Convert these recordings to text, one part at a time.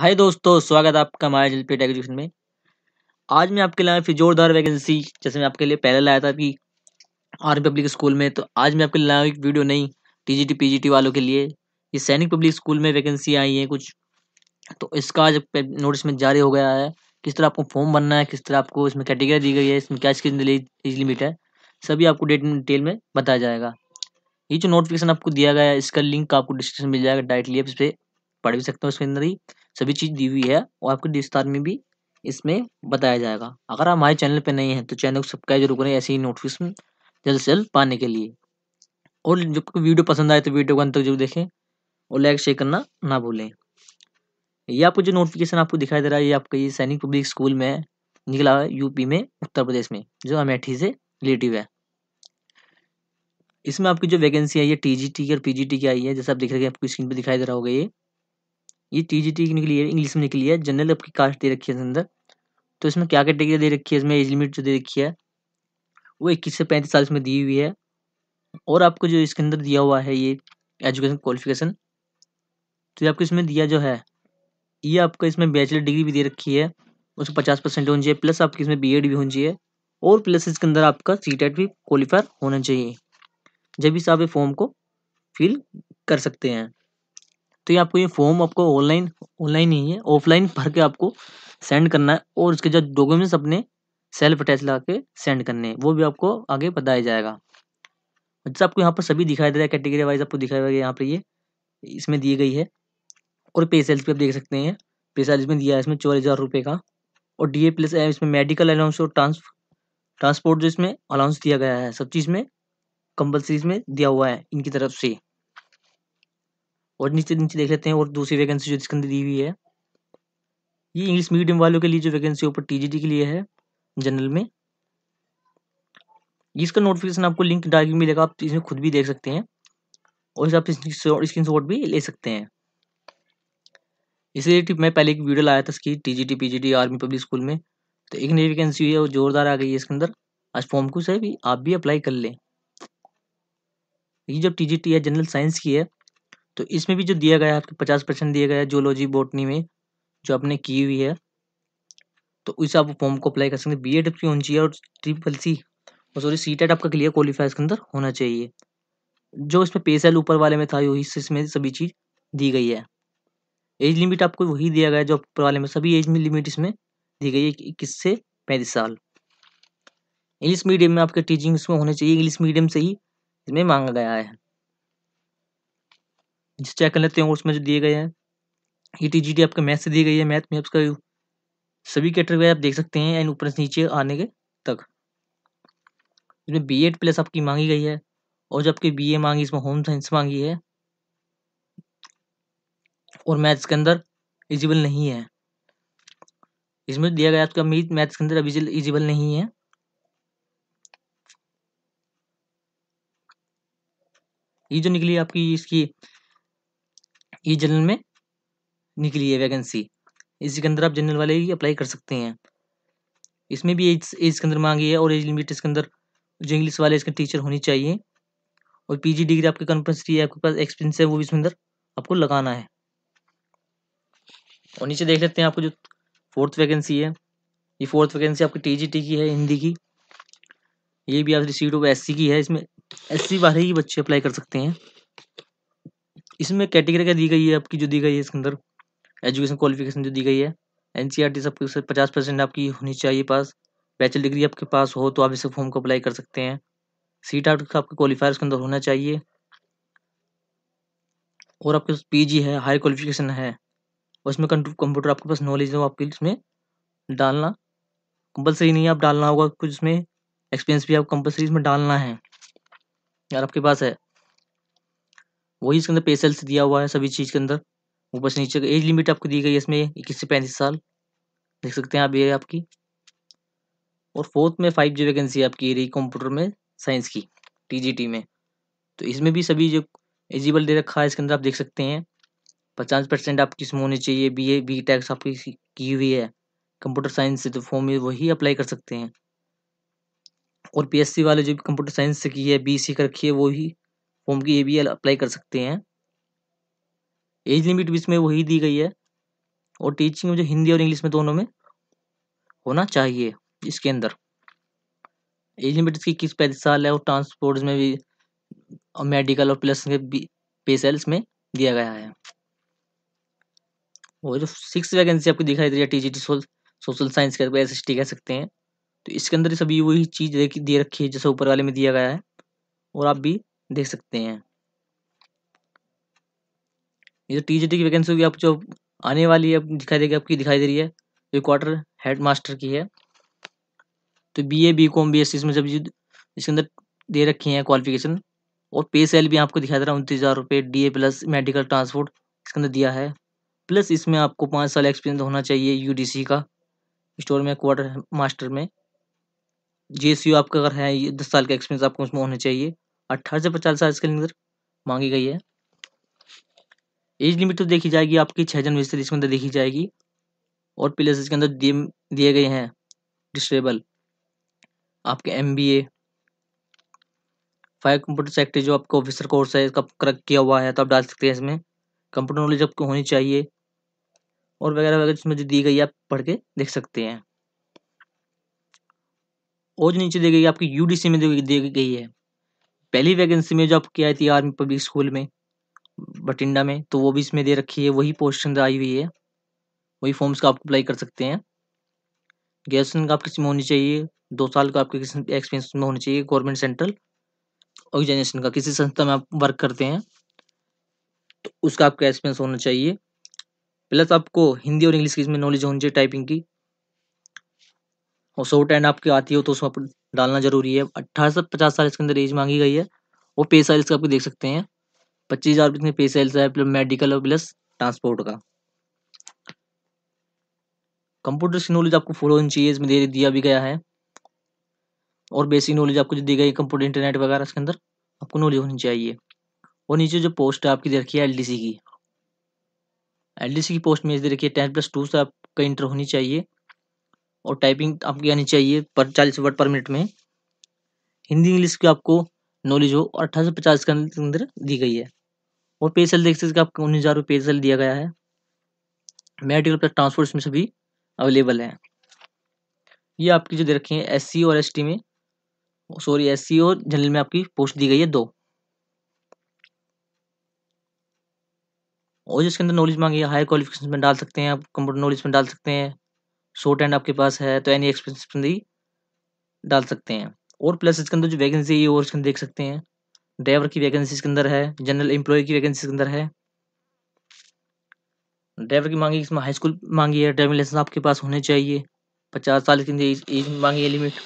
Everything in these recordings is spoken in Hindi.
हाय दोस्तों स्वागत है आपका हमारे जल पेट एजुकेशन में आज मैं आपके लिए फिर जोरदार वैकेंसी जैसे मैं आपके लिए पहले लाया था कि आर्मी पब्लिक स्कूल में तो आज मैं आपके लिए लाया एक वीडियो नहीं टीजीटी पीजीटी वालों के लिए ये सैनिक पब्लिक स्कूल में वैकेंसी आई है कुछ तो इसका आज नोटिस में जारी हो गया है किस तरह आपको फॉर्म भरना है किस तरह आपको इसमें कैटेगरी दी गई है इसमें क्या इसकी एज लिमिट है सभी आपको डेट डिटेल में बताया जाएगा ये जो नोटिफिकेशन आपको दिया गया है इसका लिंक आपको डिस्क्रिप्शन मिल जाएगा डायरेक्टली आप इस पर पढ़ भी सकते हो इसके अंदर ही सभी चीज़ दी हुई है और आपको विस्तार में भी इसमें बताया जाएगा अगर आप हमारे चैनल पर नहीं है तो चैनल को सब्सक्राइब जरूर करें ऐसे ही नोटिफिकेशन जल्द से जल्द पाने के लिए और जब वीडियो पसंद आए तो वीडियो को अंत तक जरूर देखें और लाइक शेयर करना ना भूलें ये आपको जो नोटिफिकेशन आपको दिखाई दे रहा है ये आपका ये सैनिक पब्लिक स्कूल में निकला हुआ है यूपी में उत्तर प्रदेश में जो अमेठी से रिलेटिव है इसमें आपकी जो वैकेंसी आई है टीजीटी और पीजीटी की आई है जैसे आप देख रहे हैं आपको स्क्रीन पर दिखाई दे रहा होगा ये ये टी जी टी निकली है इंग्लिश में निकली है जनरल आपकी कास्ट दे रखी है अंदर तो इसमें क्या कैटेगरी दे रखी है इसमें एज लिमिट जो दे रखी है वो इक्कीस से पैंतीस साल इसमें दी हुई है और आपको जो इसके अंदर दिया हुआ है ये एजुकेशन क्वालिफिकेशन तो ये आपको इसमें दिया जो है ये आपको इसमें बैचलर डिग्री भी दे रखी है उसमें पचास परसेंट होनी चाहिए प्लस आपकी इसमें बीएड भी होनी चाहिए और प्लस इसके अंदर आपका सी भी क्वालिफायर होना चाहिए जब इस आप फॉर्म को फिल कर सकते हैं तो ये आपको ये फॉर्म आपको ऑनलाइन ऑनलाइन ही है ऑफलाइन भर के आपको सेंड करना है और उसके जो डॉक्यूमेंट्स अपने सेल्फ अटैच लगा के सेंड करने हैं वो भी आपको आगे बताया जाएगा जैसे आपको यहाँ पर सभी दिखाई दे रहा है कैटेगरी वाइज आपको दिखाई दे रहा है यहाँ पर ये इसमें दी गई है और पे सेल्स भी आप देख सकते हैं पे सेल्स में दिया है इसमें चौबीस हज़ार रुपये का और डी ए प्लस इसमें मेडिकल अलाउंस और ट्रांस ट्रांसपोर्ट जो इसमें अलाउंस दिया गया है सब चीज़ में कंपल्सरी इसमें दिया हुआ है इनकी तरफ से और नीचे नीचे देख लेते हैं और दूसरी वैकेंसी जो जिसके अंदर दी हुई है ये इंग्लिश मीडियम वालों के लिए जो वैकेंसी ऊपर टीजीटी के लिए है जनरल में इसका नोटिफिकेशन आपको लिंक डाल मिलेगा आप इसमें खुद भी देख सकते हैं और आप स्क्रीन शॉट भी ले सकते हैं इसलिए मैं पहले एक वीडियो लाया था इसकी T G T P G T army public school में तो एक नई वैकेंसी हुई है और जोरदार आ गई है इसके अंदर आज फॉर्म को भी आप भी अप्लाई कर लें ये जो टी जी टी है जनरल साइंस की है तो इसमें भी जो दिया गया है आपको पचास परसेंट दिया गया है जोलॉजी बोटनी में जो आपने की हुई है तो उसे आप फॉर्म को अप्लाई कर सकते हैं बी एड की होनी चाहिए और ट्रिपल सी और सॉरी सी टेट आपका क्लियर क्वालिफाइज के अंदर होना चाहिए जो इसमें सेल ऊपर वाले में था वही इसमें सभी चीज़ दी गई है एज लिमिट आपको वही दिया गया है जो ऊपर वाले में सभी एज लिमिट इसमें दी गई है इक्कीस से पैंतीस साल इंग्लिश मीडियम में आपके टीचिंग इसमें होने चाहिए इंग्लिश मीडियम से ही इसमें मांगा गया है जिसे चेक कर लेते हैं उसमें जो दिए गए हैं ई टी जी टी आपके मैथ से दी गई है मैथ में आपका सभी कैटेगरी आप देख सकते हैं एंड ऊपर से नीचे आने के तक इसमें बी एड प्लस आपकी मांगी गई है और जो आपकी बी ए मांगी इसमें होम साइंस मांगी है और मैथ्स के अंदर इजिबल नहीं है इसमें दिया गया आपका मीट मैथ्स के अंदर अभी इजिबल नहीं है ये जो निकली आपकी इसकी ई जनरल में निकली है वैकेंसी इसी के अंदर आप जनरल वाले ही अप्लाई कर सकते हैं इसमें भी एज एज के अंदर मांगी है और एज लिमिट इसके अंदर जो इंग्लिश वाले इसके टीचर होनी चाहिए और पीजी डिग्री आपके कंपल्सरी है आपके पास एक्सपीरियंस है वो भी इसके अंदर आपको लगाना है और नीचे देख लेते हैं आपको जो फोर्थ वैकेंसी है ये फोर्थ वैकेंसी आपकी टी की है हिंदी की ये भी आपकी सीट ऑफ सी की है इसमें एस सी वाले ही बच्चे अप्लाई कर सकते हैं इसमें कैटेगरी क्या दी गई है आपकी जो दी गई है इसके अंदर एजुकेशन क्वालिफिकेशन जो दी गई है एन सी आर टी सबके पचास परसेंट आपकी होनी चाहिए पास बैचलर डिग्री आपके पास हो तो आप इसे फॉर्म को अप्लाई कर सकते हैं सीट आउट आपके क्वालिफायर के अंदर होना चाहिए और आपके पास पी जी है हाई क्वालिफिकेशन है और इसमें कंप्यूटर आपके पास नॉलेज हो आपके इसमें डालना कंपलसरी नहीं है आप डालना होगा कुछ इसमें एक्सपीरियंस भी आप कंपलसरी इसमें डालना है यार आपके पास है वही इसके अंदर पे सेल्स दिया हुआ है सभी चीज़ के अंदर ऊपर से नीचे एज लिमिट आपको दी गई है इसमें इक्कीस से पैंतीस साल देख सकते हैं आप ये आपकी और फोर्थ में फाइव जी वैकेंसी आपकी रही कंप्यूटर में साइंस की टीजीटी में तो इसमें भी सभी जो एलिजिबल दे रखा है इसके अंदर आप देख सकते हैं पचास परसेंट आपकी इसमें होनी चाहिए बी ए बी टैक्स आपकी की हुई है कंप्यूटर साइंस से तो फॉर्म वही अप्लाई कर सकते हैं और पीएससी वाले जो कंप्यूटर साइंस से की है बी सी कर रखी है वो ही फॉर्म की ये भी अप्लाई कर सकते हैं एज लिमिट भी इसमें वही दी गई है और टीचिंग मुझे हिंदी और इंग्लिश में दोनों में होना चाहिए इसके अंदर एज लिमिट इसकी किस पैंतीस साल है और ट्रांसपोर्ट में भी और मेडिकल और प्लस पे सेल्स में दिया गया है और जो सिक्स वैकेंसी आपको दिखाई दे रही है T G T social science के एस एस टी कह सकते हैं तो इसके अंदर सभी वही चीज़ दे रखी है जैसे ऊपर वाले में दिया गया है और आप भी देख सकते हैं ये जो टी की वैकेंसी होगी आप जो आने वाली है दिखाई देगी आपकी दिखाई दे रही है ये क्वार्टर हेड मास्टर की है तो B A B com B S इसमें जब इसके अंदर दे रखी हैं क्वालिफिकेशन और पे सेल भी आपको दिखाई दे रहा है उनतीस हज़ार रुपये D A plus medical transport इसके अंदर दिया है प्लस इसमें आपको पाँच साल एक्सपीरियंस होना चाहिए यूडीसी का स्टोर में क्वार्टर मास्टर में जे आपका अगर है दस साल का एक्सपीरियंस आपको उसमें होना चाहिए अट्ठारह से पचास साल इसके अंदर मांगी गई है एज लिमिट तो देखी जाएगी आपकी छः जन से इसके अंदर देखी जाएगी और प्लेस इसके अंदर दिए दिए गए हैं डिस्टेबल आपके M B A fire computer sector जो आपका ऑफिसर कोर्स है इसका क्रक किया हुआ है तो आप डाल सकते हैं इसमें कंप्यूटर नॉलेज आपको होनी चाहिए और वगैरह वगैरह इसमें जो दी गई है आप पढ़ के देख सकते हैं और जो नीचे दी गई आपकी यूडीसी में दी गई है पहली वैकेंसी में जॉब किया थी आर्मी पब्लिक स्कूल में बठिंडा में तो वो भी इसमें दे रखी है वही पोस्टिंग आई हुई है वही फॉर्म्स का आप अप्लाई कर सकते हैं ग्रेजुएशन का आपके इसमें होनी चाहिए दो साल का आपके एक्सपीरियंस में होनी चाहिए गवर्नमेंट सेंट्रल ऑर्गेनाइजेशन का किसी संस्था में आप वर्क करते हैं तो उसका आपका एक्सपीरियंस होना चाहिए प्लस आपको हिंदी और इंग्लिश की इसमें नॉलेज होनी चाहिए टाइपिंग की और शॉर्ट एंड आपकी आती हो तो उसमें डालना जरूरी है अट्ठारह से पचास साल इसके अंदर एज मांगी गई है और पे साइल्स का आप देख सकते हैं पच्चीस हजार रुपये पे साइल्स है मेडिकल और प्लस ट्रांसपोर्ट का कंप्यूटर की नॉलेज आपको फोर होनी चाहिए इसमें दे दिया भी गया है और बेसिक नॉलेज आपको जो दी गई कंप्यूटर इंटरनेट वगैरह इसके अंदर आपको नॉलेज होनी चाहिए और नीचे जो पोस्ट है आपकी दे रखी है एल की एल की पोस्ट में दे रखी है टेन प्लस टू से आपका इंटर होनी चाहिए और टाइपिंग आपकी आनी चाहिए पर चालीस वर्ड पर मिनट में हिंदी इंग्लिश की आपको नॉलेज हो और अठारह सौ पचास के अंदर दी गई है और पे सेल देख सकते आपको उन्नीस हज़ार रुपये पे सेल दिया गया है मेडिकल प्लस ट्रांसपोर्ट इसमें सभी अवेलेबल हैं ये आपकी जो दे रखी है एस और एस में सॉरी एस और जनरल में आपकी पोस्ट दी गई है दो और जिसके अंदर नॉलेज मांगी हाई क्वालिफिकेशन में डाल सकते हैं आप कंप्यूटर नॉलेज में डाल सकते हैं शॉर्ट एंड आपके पास है तो एनी एक्सपेंसिव डाल सकते हैं और प्लस इसके अंदर जो वैकेंसी है ये और इसके देख सकते हैं ड्राइवर की वैकेंसी इसके अंदर है जनरल एम्प्लॉय की वैकेंसी इसके अंदर है ड्राइवर की मांगी इसमें हाई स्कूल मांगी है ड्राइविंग लाइसेंस आपके पास होने चाहिए पचास साल के अंदर एज मांगी है लिमिट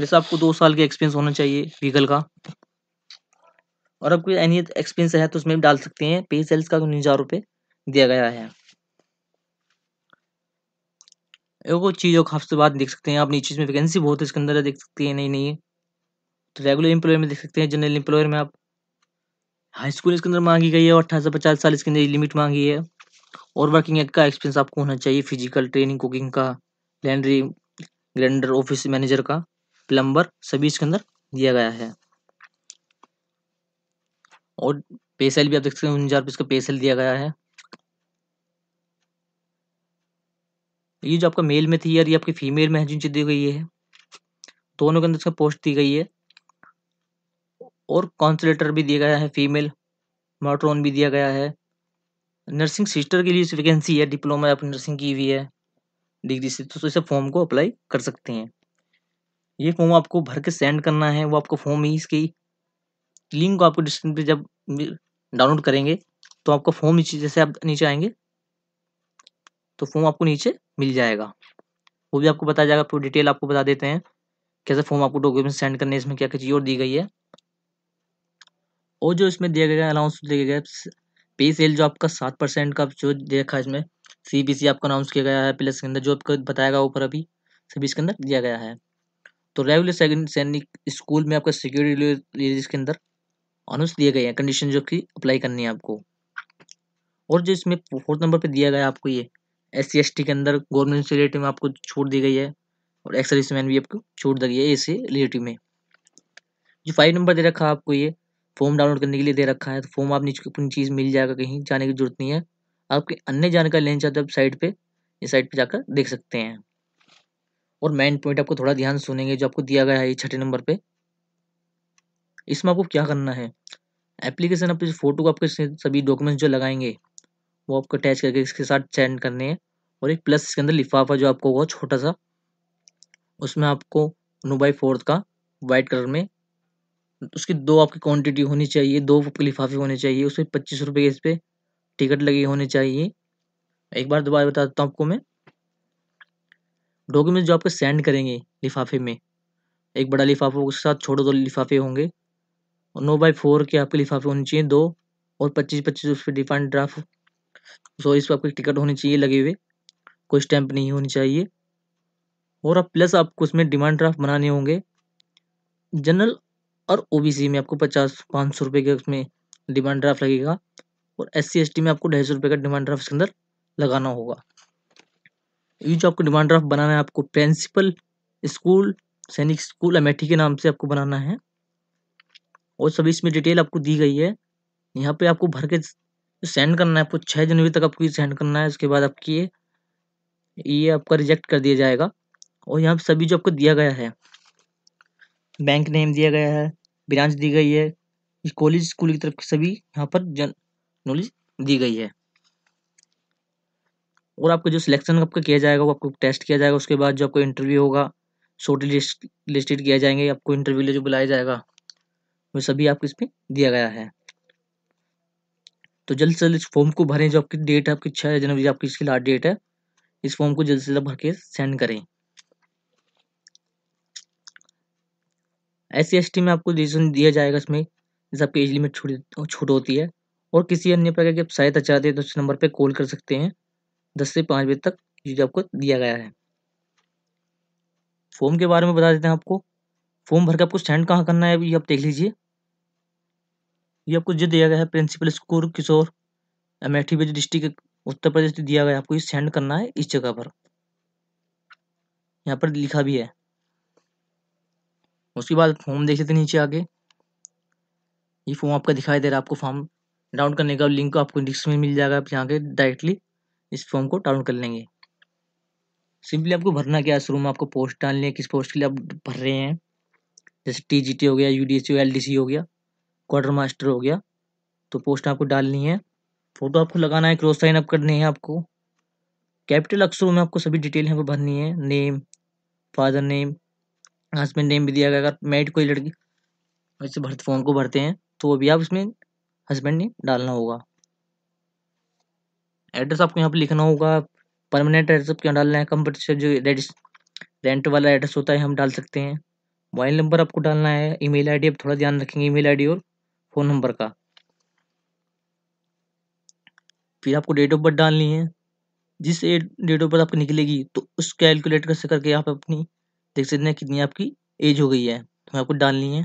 जैसे आपको दो साल का एक्सपीरियंस होना चाहिए व्हीकल का और आपको एनी एक्सपीरियंस है तो उसमें भी डाल सकते हैं पे सेल्स का उन्नीस हज़ार रुपये दिया गया है वो चीज़ों का आपसे बात देख सकते हैं आप नीचे में वैकेंसी बहुत है इसके अंदर देख सकते हैं नहीं नहीं है तो रेगुलर एम्प्लॉयर में देख सकते हैं जनरल एम्प्लॉयर में आप हाई स्कूल इसके अंदर मांगी गई है और अठारह से पचास साल इसके अंदर लिमिट मांगी है और वर्किंग का एक्सपीरियंस आपको होना चाहिए फिजिकल ट्रेनिंग कुकिंग का लैंड्री ग्रेंडर ऑफिस मैनेजर का प्लम्बर सभी इसके अंदर दिया गया है और पेसल भी आप देख सकते हैं उन्नीस हजार इसका पेसल दिया गया है ये जो आपका मेल में थी यार ये आपकी फीमेल में चीज़ दी गई है दोनों के अंदर इसका पोस्ट दी गई है और कॉन्सुलेटर भी दिया गया है फीमेल मार्ट्रोन भी दिया गया है नर्सिंग सिस्टर के लिए वैकेंसी है डिप्लोमा आप नर्सिंग की हुई है डिग्री से तो इसे फॉर्म को अप्लाई कर सकते हैं ये फॉर्म आपको भर के सेंड करना है वो आपको फॉर्म ही इसकी लिंक को आपको डिस्क्रिप्शन पे जब डाउनलोड करेंगे तो आपका फॉर्म नीचे जैसे आप नीचे आएंगे तो फॉर्म आपको नीचे मिल जाएगा वो भी आपको बताया जाएगा पूरी डिटेल आपको बता देते हैं कैसे फॉर्म आपको डॉक्यूमेंट सेंड करने इसमें क्या क्या चीज़ और दी गई है और जो इसमें दिया गया अलाउंस दिया गया पे सेल जो आपका सात परसेंट का जो देखा इसमें सी बी सी आपका अनाउंस किया गया है प्लस के अंदर जो आपको बताया गया ऊपर अभी सभी इसके अंदर दिया गया है तो रेगुलर सैनिक स्कूल में आपका सिक्योरिटी रिलीज के अंदर अनाउंस दिए गए हैं कंडीशन जो कि अप्लाई करनी है आपको और जो इसमें फोर्थ नंबर पे दिया गया है आपको ये एस सी के अंदर गवर्नमेंट से रिलेटिव में आपको छूट दी गई है और एक्स सर्विसमैन भी आपको छूट दी गई है इसी रिलेटिव में जो फाइव नंबर दे रखा है आपको ये फॉर्म डाउनलोड करने के लिए दे रखा है तो फॉर्म आप नीचे अपनी चीज़ मिल जाएगा कहीं जाने की जरूरत नहीं है आपकी अन्य जानकारी लेना चाहते हो आप साइट पर इस साइट पर जाकर देख सकते हैं और मेन पॉइंट आपको थोड़ा ध्यान सुनेंगे जो आपको दिया गया है ये छठे नंबर पे इसमें आपको क्या करना है एप्लीकेशन आप फोटो को आपके सभी डॉक्यूमेंट्स जो लगाएंगे वो आपको अटैच करके इसके साथ सेंड करनी है और एक प्लस इसके अंदर लिफाफा जो आपको होगा छोटा सा उसमें आपको नो बाई फोर्थ का वाइट कलर में उसकी दो आपकी क्वांटिटी होनी चाहिए दो आपके लिफाफे होने चाहिए उसमें पच्चीस रुपये के इस पर टिकट लगे होने चाहिए एक बार दोबारा बता देता हूँ आपको मैं डॉक्यूमेंट जो आपको सेंड करेंगे लिफाफे में एक बड़ा लिफाफा उसके साथ छोटे दो लिफाफे होंगे और नो बाई फोर के आपके लिफाफे होने चाहिए दो और पच्चीस पच्चीस उस पर ड्राफ्ट सो इस पर आपकी टिकट होनी चाहिए लगे हुए कोई स्टैंप नहीं होनी चाहिए और अब प्लस आपको उसमें डिमांड ड्राफ्ट बनाने होंगे जनरल और ओबीसी में आपको पचास पाँच सौ रुपये के उसमें डिमांड ड्राफ्ट लगेगा और एस सी में आपको ढाई सौ रुपये का डिमांड ड्राफ्ट के अंदर लगाना होगा ये जो आपको डिमांड ड्राफ्ट बनाना है आपको principal school Sainik school Amethi के नाम से आपको बनाना है और सभी इसमें डिटेल आपको दी गई है यहाँ पे आपको भर के सेंड करना है आपको छः जनवरी तक आपको ये सेंड करना है उसके बाद आपकी ये ये आपका रिजेक्ट कर दिया जाएगा और यहाँ पर सभी जो आपको दिया गया है बैंक नेम दिया गया है ब्रांच दी गई है कॉलेज स्कूल की तरफ सभी यहाँ पर जन नॉलेज दी गई है और आपको जो सिलेक्शन आपका किया जाएगा वो आपको टेस्ट किया जाएगा उसके बाद जो आपको इंटरव्यू होगा शॉर्ट लिस्ट लिस्टेड किया जाएंगे आपको इंटरव्यू लिए जो बुलाया जाएगा वो सभी आपको इसमें दिया गया है तो जल्द से जल्द इस फॉर्म को भरें जो आपकी डेट है आपकी छः जनवरी आपकी इसकी लास्ट डेट है इस फॉर्म को जल्द से जल्द भर के सेंड करें एस सी में आपको डिसीजन दिया जाएगा इसमें जैसे आपकी एज लिमिट छूट छूट होती है और किसी अन्य प्रकार की आप सहायता चाहते हैं तो उस नंबर पर कॉल कर सकते हैं दस से पाँच बजे तक ये जो आपको दिया गया है फॉर्म के बारे में बता देते हैं आपको फॉर्म भर के आपको सेंड कहाँ करना है ये आप देख लीजिए ये आपको जो दिया गया है प्रिंसिपल स्कूल किशोर अमेठी विज डिस्ट्रिक्ट उत्तर प्रदेश दिया गया आपको ये सेंड करना है इस जगह पर यहाँ पर लिखा भी है उसके बाद फॉर्म देख लेते नीचे आगे ये फॉर्म आपका दिखाई दे रहा है आपको फॉर्म डाउनलोड करने का लिंक आपको डिस्क में मिल जाएगा आप यहाँ के डायरेक्टली इस फॉर्म को डाउनलोड कर लेंगे सिंपली आपको भरना क्या है शुरू में आपको पोस्ट डालनी है किस पोस्ट के लिए आप भर रहे हैं जैसे टी जी टी हो गया यू डी एस हो एल डी सी हो गया क्वार्टर मास्टर हो गया तो पोस्ट आपको डालनी है फोटो आपको लगाना है क्रॉस साइन अप करनी है आपको कैपिटल अक्षरों में आपको सभी डिटेल यहाँ पर भरनी है name father name husband name भी दिया गया अगर मैरिड कोई लड़की वैसे भरत फोन को भरते हैं तो वो भी आप उसमें हस्बैंड नेम डालना होगा एड्रेस आपको यहाँ पर लिखना होगा परमानेंट एड्रेस आपको यहाँ डालना है कंपटीशन जो रेडिस रेंट वाला एड्रेस होता है हम डाल सकते हैं मोबाइल नंबर आपको डालना है ईमेल आईडी आप थोड़ा ध्यान रखेंगे ईमेल आईडी और फ़ोन नंबर का फिर आपको डेट ऑफ बर्थ डालनी है जिस डेट ऑफ बर्थ आपकी निकलेगी तो उस कैलकुलेट कर करके आप अपनी देख सकते हैं कितनी आपकी एज हो गई है तो आपको डालनी है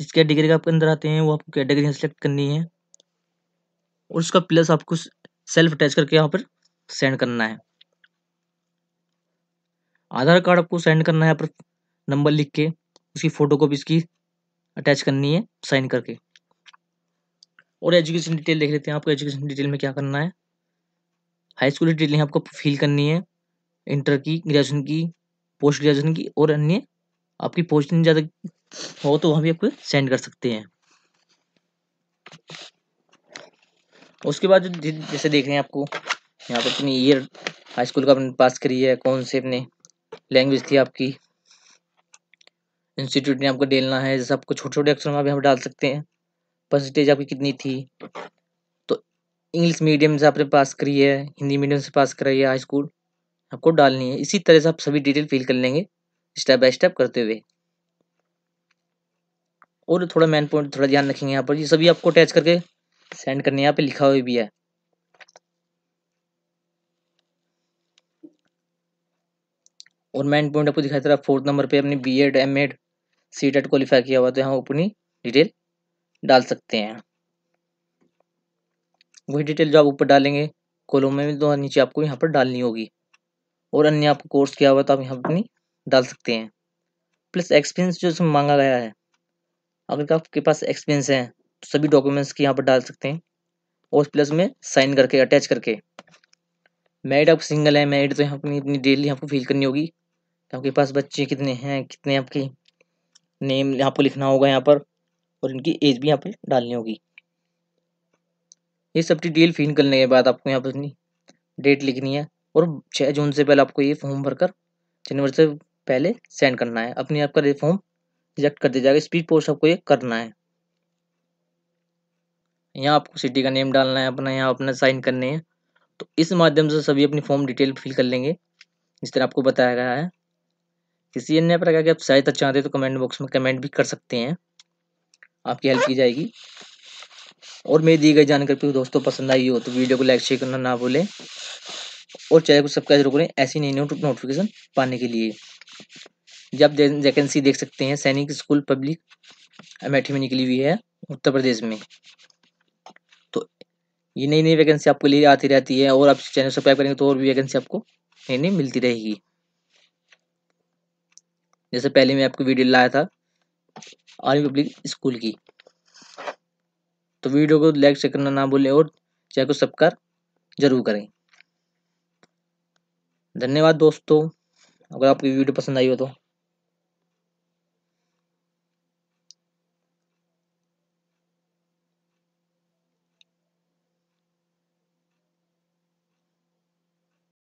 जिस कैटेगरी का आपके अंदर आते हैं वो आपको कैटेगरी सेलेक्ट करनी है और उसका प्लस आपको सेल्फ अटैच करके यहाँ पर सेंड करना है आधार कार्ड आपको सेंड करना है यहाँ पर नंबर लिख के उसकी फ़ोटो कॉपी इसकी अटैच करनी है साइन करके और एजुकेशन डिटेल देख लेते हैं आपको एजुकेशन डिटेल में क्या करना है हाई स्कूल डिटेल आपको फिल करनी है इंटर की ग्रेजुएशन की पोस्ट ग्रेजुएशन की और अन्य आपकी पोस्टिंग ज़्यादा हो तो वहाँ भी आपको सेंड कर सकते हैं उसके बाद जैसे देख रहे हैं आपको यहाँ पर अपनी ईयर हाई स्कूल का अपने पास करी है कौन से अपने लैंग्वेज थी आपकी इंस्टीट्यूट ने आपको डेलना है जैसे आपको छोटे छोटे अक्षरों में आप डाल सकते हैं परसेंटेज आपकी कितनी थी तो इंग्लिश मीडियम से आपने पास करी है हिंदी मीडियम से पास कराई है हाई स्कूल आपको डालनी है इसी तरह से आप सभी डिटेल फिल कर लेंगे स्टेप बाय स्टेप करते हुए और थोड़ा मेन पॉइंट थोड़ा ध्यान रखेंगे यहाँ पर ये सभी आपको अटैच करके सेंड करने यहाँ पे लिखा हुआ भी है और मेन पॉइंट आपको दिखाई दे रहा है फोर्थ नंबर पे अपनी B Ed M Ed qualify किया हुआ तो यहाँ अपनी डिटेल डाल सकते हैं वही डिटेल जो आप ऊपर डालेंगे कॉलम में तो नीचे आपको यहाँ पर डालनी होगी और अन्य आपको कोर्स किया हुआ तो आप यहाँ पर अपनी डाल सकते हैं प्लस एक्सपीरियंस जो इसमें मांगा गया है अगर आपके पास एक्सपीरियंस है तो सभी डॉक्यूमेंट्स की यहाँ पर डाल सकते हैं और प्लस में साइन करके अटैच करके मैरिड आप सिंगल है मैरिड तो यहाँ अपनी अपनी डेली आपको फिल करनी होगी आपके पास बच्चे कितने हैं कितने आपके नेम आपको लिखना होगा यहाँ पर और इनकी एज भी यहाँ पर डालनी होगी ये सब डिटेल फिल करने के बाद आपको यहाँ पर अपनी डेट लिखनी है और छः जून से पहले आपको ये फॉर्म भरकर जनवरी से पहले सेंड करना है अपने आपका ये फॉर्म रिजेक्ट कर दिया जाएगा स्पीड पोस्ट आपको ये करना है यहाँ आपको सिटी का नेम डालना है अपना यहाँ अपना साइन करने हैं तो इस माध्यम से सभी अपनी फॉर्म डिटेल फिल कर लेंगे इस तरह आपको बताया गया है किसी अन्य प्रकार की आप सहायता चाहते हैं तो कमेंट बॉक्स में कमेंट भी कर सकते हैं आपकी हेल्प की जाएगी और मेरी दी गई जानकारी दोस्तों पसंद आई हो तो वीडियो को लाइक शेयर करना ना भूलें और चैनल को सब्सक्राइब जरूर करें ऐसी नई नई नोटिफिकेशन पाने के लिए जब वैकेंसी देख सकते हैं सैनिक स्कूल पब्लिक अमेठी में निकली हुई है उत्तर प्रदेश में तो ये नई नई वैकेंसी आपके लिए आती रहती है और आप चैनल सब्सक्राइब करेंगे तो और भी वैकेंसी आपको नई नई मिलती रहेगी जैसे पहले मैं आपको वीडियो लाया था आर्मी पब्लिक स्कूल की तो वीडियो को लाइक शेयर करना ना भूलें और चैनल को सब्सक्राइब जरूर करें धन्यवाद दोस्तों अगर आपको वीडियो पसंद आई हो तो